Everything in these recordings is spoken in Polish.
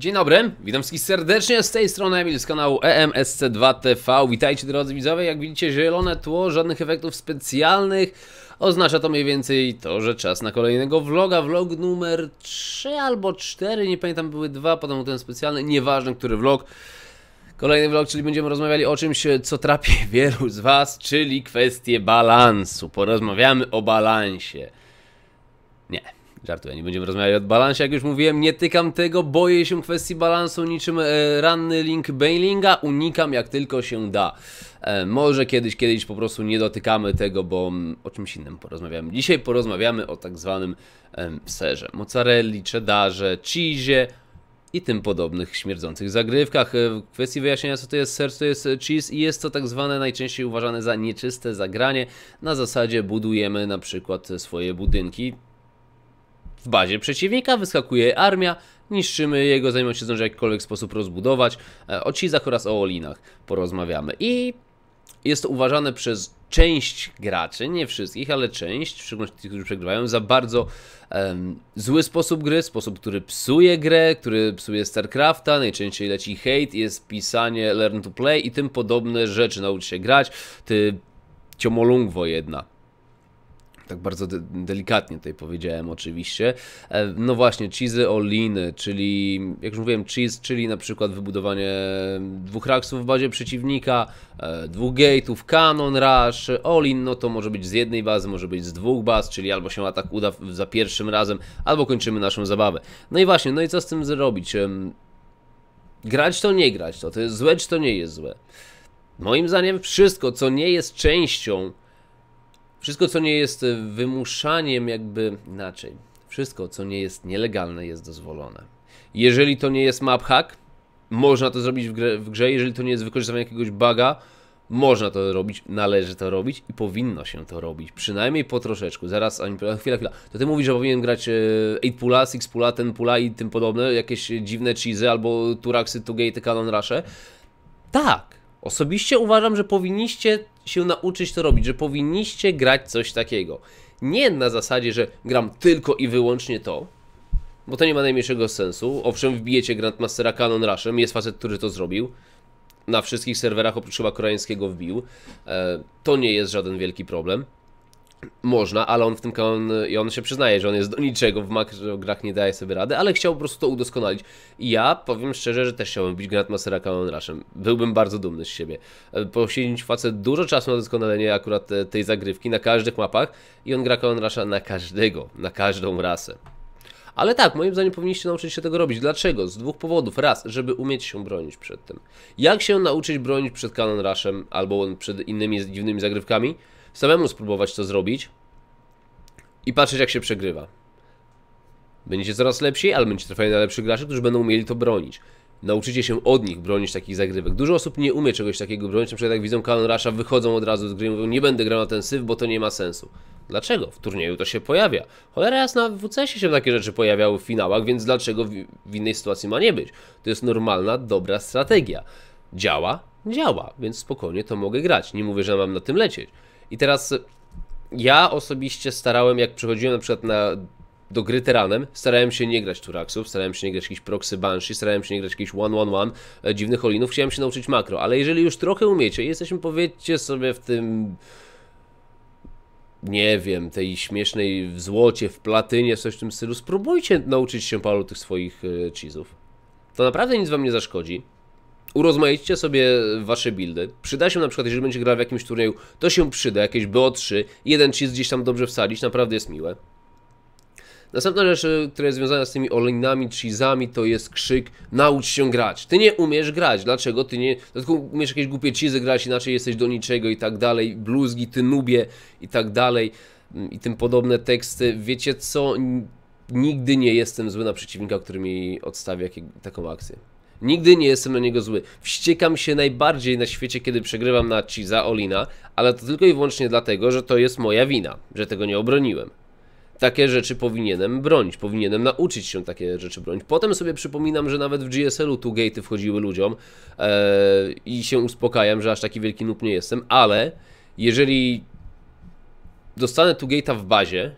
Dzień dobry, witam wszystkich serdecznie z tej strony Emil z kanału EMSC2TV. Witajcie drodzy widzowie, jak widzicie zielone tło, żadnych efektów specjalnych. Oznacza to mniej więcej to, że czas na kolejnego vloga. Vlog numer 3 albo 4, nie pamiętam, były dwa, potem ten specjalny, nieważne który vlog. Kolejny vlog, czyli będziemy rozmawiali o czymś, co trapi wielu z Was, czyli kwestie balansu. Porozmawiamy o balansie. Nie. Żartuję, nie będziemy rozmawiać o balansie, jak już mówiłem, nie tykam tego, boję się kwestii balansu niczym e, ranny link Bailinga, unikam jak tylko się da. E, może kiedyś, kiedyś po prostu nie dotykamy tego, bo mm, o czymś innym porozmawiamy. Dzisiaj porozmawiamy o tak zwanym e, serze, mozzarelli, cheddarze, cheese i tym podobnych śmierdzących zagrywkach. E, w kwestii wyjaśnienia co to jest ser, to jest cheese i jest to tak zwane najczęściej uważane za nieczyste zagranie. Na zasadzie budujemy na przykład swoje budynki, w bazie przeciwnika wyskakuje armia, niszczymy jego, zanim on się zdąży w jakikolwiek sposób rozbudować. E, o cizach oraz o olinach porozmawiamy. I jest to uważane przez część graczy, nie wszystkich, ale część, w szczególności tych, którzy przegrywają, za bardzo um, zły sposób gry, sposób, który psuje grę, który psuje StarCrafta, najczęściej leci hate, jest pisanie learn to play i tym podobne rzeczy, naucz się grać, ty ciomolungwo jedna tak bardzo de delikatnie tutaj powiedziałem oczywiście. E, no właśnie, cheesy all in czyli jak już mówiłem cheese, czyli na przykład wybudowanie dwóch raksów w bazie przeciwnika, e, dwóch gate'ów, cannon rush, all-in, no to może być z jednej bazy, może być z dwóch baz, czyli albo się atak uda za pierwszym razem, albo kończymy naszą zabawę. No i właśnie, no i co z tym zrobić? Grać to nie grać to, to jest złe czy to nie jest złe? Moim zdaniem wszystko, co nie jest częścią wszystko, co nie jest e, wymuszaniem, jakby inaczej. Wszystko, co nie jest nielegalne, jest dozwolone. Jeżeli to nie jest map hack, można to zrobić w grze, w grze. Jeżeli to nie jest wykorzystanie jakiegoś buga, można to robić, należy to robić i powinno się to robić. Przynajmniej po troszeczkę. Zaraz, ani chwila, chwila. To ty mówisz, że powinien grać 8 e, pula, 6 pula, ten pula i tym podobne, jakieś dziwne cheese, albo Turaxy, to gate, canon Rush. Tak. Osobiście uważam, że powinniście się nauczyć to robić, że powinniście grać coś takiego. Nie na zasadzie, że gram tylko i wyłącznie to, bo to nie ma najmniejszego sensu. Owszem, wbijecie Grandmastera Canon Rushem, jest facet, który to zrobił. Na wszystkich serwerach oprócz chyba koreańskiego wbił. E, to nie jest żaden wielki problem. Można, ale on w tym on, i on się przyznaje, że on jest do niczego w makro grach nie daje sobie rady, ale chciał po prostu to udoskonalić. I ja powiem szczerze, że też chciałbym być Grandmastera Kanon Rushem. Byłbym bardzo dumny z siebie. E, poświęcić facet dużo czasu na doskonalenie akurat e, tej zagrywki na każdych mapach i on gra Kanon Rusha na każdego, na każdą rasę. Ale tak, moim zdaniem powinniście nauczyć się tego robić. Dlaczego? Z dwóch powodów. Raz, żeby umieć się bronić przed tym. Jak się nauczyć bronić przed Kanon Rushem albo przed innymi dziwnymi zagrywkami? samemu spróbować to zrobić i patrzeć jak się przegrywa. Będziecie coraz lepsi, ale będziecie trafiali na lepszych graczy, którzy będą umieli to bronić. Nauczycie się od nich bronić takich zagrywek. Dużo osób nie umie czegoś takiego bronić, na przykład jak widzą Kanon Rasha, wychodzą od razu z gry i mówią, nie będę grał na ten syf, bo to nie ma sensu. Dlaczego? W turnieju to się pojawia. Cholera jasna, w WCS-ie się takie rzeczy pojawiały w finałach, więc dlaczego w innej sytuacji ma nie być? To jest normalna, dobra strategia. Działa? Działa, więc spokojnie to mogę grać. Nie mówię, że mam na tym lecieć. I teraz ja osobiście starałem, jak przychodziłem na przykład na, do gry Teranem, starałem się nie grać Turaxów, starałem się nie grać jakichś Proxy Banshee, starałem się nie grać jakichś 1-1-1, e, dziwnych olinów, chciałem się nauczyć makro, ale jeżeli już trochę umiecie, jesteśmy powiedzcie sobie w tym nie wiem, tej śmiesznej w złocie, w platynie, coś w tym stylu, spróbujcie nauczyć się paru tych swoich e, cheese'ów. To naprawdę nic wam nie zaszkodzi urozmaicie sobie wasze buildy. Przyda się na przykład, jeżeli będzie grał w jakimś turnieju, to się przyda, jakieś BO3, jeden cheese gdzieś tam dobrze wsadzić, naprawdę jest miłe. Następna rzecz, y, która jest związana z tymi olinami, cheesami, to jest krzyk naucz się grać. Ty nie umiesz grać, dlaczego? Ty nie, tylko umiesz jakieś głupie cheesy grać, inaczej jesteś do niczego i tak dalej, bluzgi, ty nubie i tak dalej mm, i tym podobne teksty. Wiecie co? Nigdy nie jestem zły na przeciwnika, który mi odstawia taką akcję. Nigdy nie jestem na niego zły. Wściekam się najbardziej na świecie, kiedy przegrywam na Chiza Olina, ale to tylko i wyłącznie dlatego, że to jest moja wina, że tego nie obroniłem. Takie rzeczy powinienem bronić, powinienem nauczyć się takie rzeczy bronić. Potem sobie przypominam, że nawet w GSL-u tu gate'y wchodziły ludziom ee, i się uspokajam, że aż taki wielki nup nie jestem, ale jeżeli dostanę tu gate'a w bazie,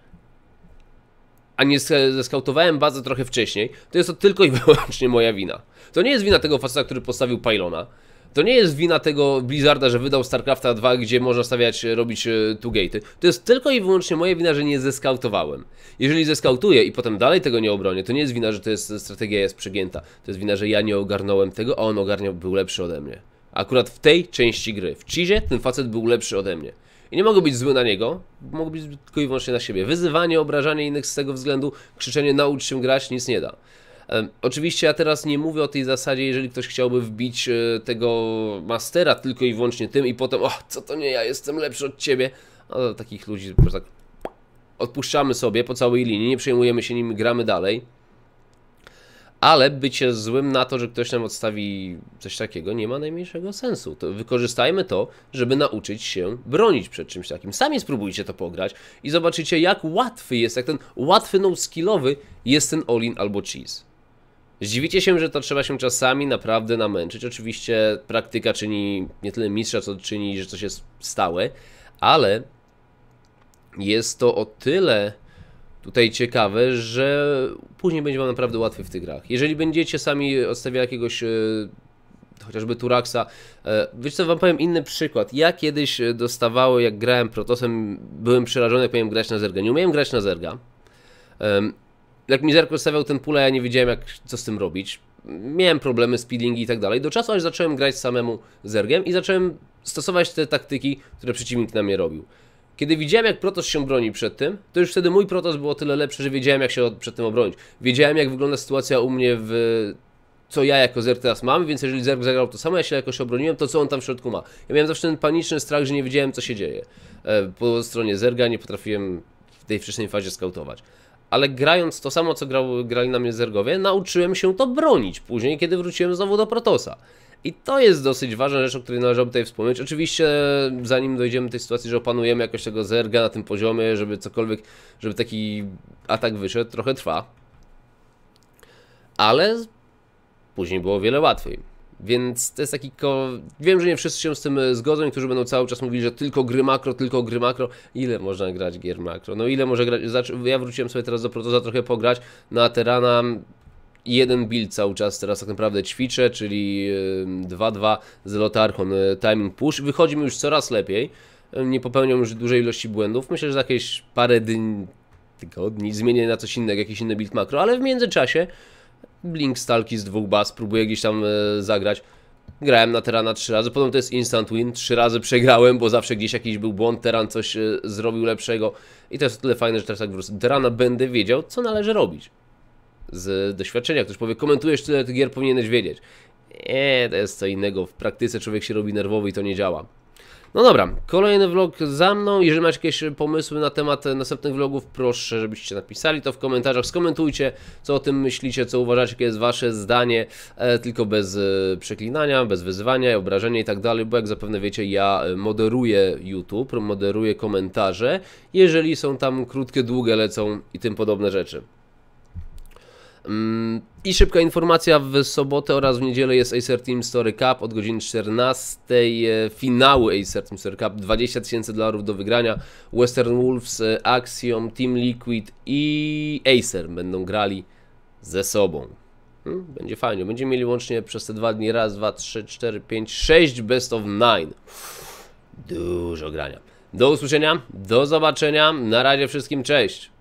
a nie zeskautowałem bazę trochę wcześniej, to jest to tylko i wyłącznie moja wina. To nie jest wina tego faceta, który postawił pylona. To nie jest wina tego Blizzarda, że wydał StarCrafta 2, gdzie można stawiać, e, robić e, two gate'y. To jest tylko i wyłącznie moja wina, że nie zeskautowałem. Jeżeli zeskautuję i potem dalej tego nie obronię, to nie jest wina, że to jest e, strategia jest przegięta. To jest wina, że ja nie ogarnąłem tego, a on ogarniał, był lepszy ode mnie. Akurat w tej części gry, w Cheezie, ten facet był lepszy ode mnie. I nie mogę być zły na niego, mogę być tylko i wyłącznie na siebie. Wyzywanie, obrażanie innych z tego względu, krzyczenie naucz się grać nic nie da. Oczywiście ja teraz nie mówię o tej zasadzie, jeżeli ktoś chciałby wbić e, tego mastera tylko i wyłącznie tym i potem, o, co to nie ja, jestem lepszy od ciebie. No, takich ludzi po prostu tak odpuszczamy sobie po całej linii, nie przejmujemy się nimi, gramy dalej. Ale bycie złym na to, że ktoś nam odstawi coś takiego, nie ma najmniejszego sensu. To wykorzystajmy to, żeby nauczyć się bronić przed czymś takim. Sami spróbujcie to pograć i zobaczycie, jak łatwy jest, jak ten łatwy, no-skillowy jest ten Olin albo Cheese. Zdziwicie się, że to trzeba się czasami naprawdę namęczyć. Oczywiście praktyka czyni nie tyle mistrza, co czyni, że coś jest stałe, ale jest to o tyle tutaj ciekawe, że później będzie wam naprawdę łatwy w tych grach. Jeżeli będziecie sami odstawiali jakiegoś e, chociażby Turaksa. E, Wiesz co, wam powiem inny przykład. Ja kiedyś e, dostawałem, jak grałem Protosem, byłem przerażony, jak miałem grać na Zerga. Nie umiałem grać na Zerga. Jak mi Zerko stawiał ten pulę, ja nie wiedziałem, jak, co z tym robić. Miałem problemy, speedingi i tak dalej. Do czasu, aż zacząłem grać samemu Zergiem i zacząłem stosować te taktyki, które przeciwnik na mnie robił. Kiedy widziałem, jak Protoss się broni przed tym, to już wtedy mój Protoss było tyle lepszy, że wiedziałem, jak się przed tym obronić. Wiedziałem, jak wygląda sytuacja u mnie w... co ja jako Zerg teraz mam, więc jeżeli Zerg zagrał to samo, ja się jakoś obroniłem, to co on tam w środku ma. Ja miałem zawsze ten paniczny strach, że nie wiedziałem, co się dzieje. E, po stronie Zerga nie potrafiłem w tej wcześniej fazie skautować ale grając to samo, co grał, grali na mnie Zergowie, nauczyłem się to bronić później, kiedy wróciłem znowu do Protosa. I to jest dosyć ważna rzecz, o której należałoby tutaj wspomnieć. Oczywiście, zanim dojdziemy do tej sytuacji, że opanujemy jakoś tego zerga na tym poziomie, żeby cokolwiek, żeby taki atak wyszedł, trochę trwa. Ale później było o wiele łatwiej. Więc to jest taki. Ko... Wiem, że nie wszyscy się z tym zgodzą, którzy będą cały czas mówili, że tylko gry makro, tylko gry makro. Ile można grać gier makro? No ile może grać. Ja wróciłem sobie teraz do Protoza trochę pograć na Terana jeden build cały czas teraz tak naprawdę ćwiczę, czyli 2-2 z Lotarchon e, Timing Push. Wychodzi mi już coraz lepiej, nie popełniam już dużej ilości błędów. Myślę, że za jakieś parę dni, tygodni zmienię na coś innego, jakiś inny build makro, ale w międzyczasie Blink Stalki z dwóch baz, próbuję gdzieś tam e, zagrać. Grałem na Terana trzy razy, potem to jest instant win, trzy razy przegrałem, bo zawsze gdzieś jakiś był błąd, Teran coś e, zrobił lepszego i to jest o tyle fajne, że teraz tak wrócę do Terana będę wiedział, co należy robić z doświadczenia. Ktoś powie, komentujesz tyle tych gier, powinieneś wiedzieć. Nie, to jest co innego. W praktyce człowiek się robi nerwowy i to nie działa. No dobra, kolejny vlog za mną. Jeżeli macie jakieś pomysły na temat następnych vlogów, proszę, żebyście napisali to w komentarzach. Skomentujcie, co o tym myślicie, co uważacie, jakie jest wasze zdanie, e, tylko bez e, przeklinania, bez wyzywania, obrażenia i tak dalej, bo jak zapewne wiecie, ja e, moderuję YouTube, moderuję komentarze, jeżeli są tam krótkie, długie, lecą i tym podobne rzeczy. Mm, I szybka informacja, w sobotę oraz w niedzielę jest Acer Team Story Cup od godziny 14. E, finały Acer Team Story Cup, 20 tysięcy dolarów do wygrania. Western Wolves, e, Axiom, Team Liquid i Acer będą grali ze sobą. Hmm, będzie fajnie, będziemy mieli łącznie przez te dwa dni raz, dwa, trzy, cztery, pięć, sześć best of nine. Dużo grania. Do usłyszenia, do zobaczenia, na razie wszystkim, cześć!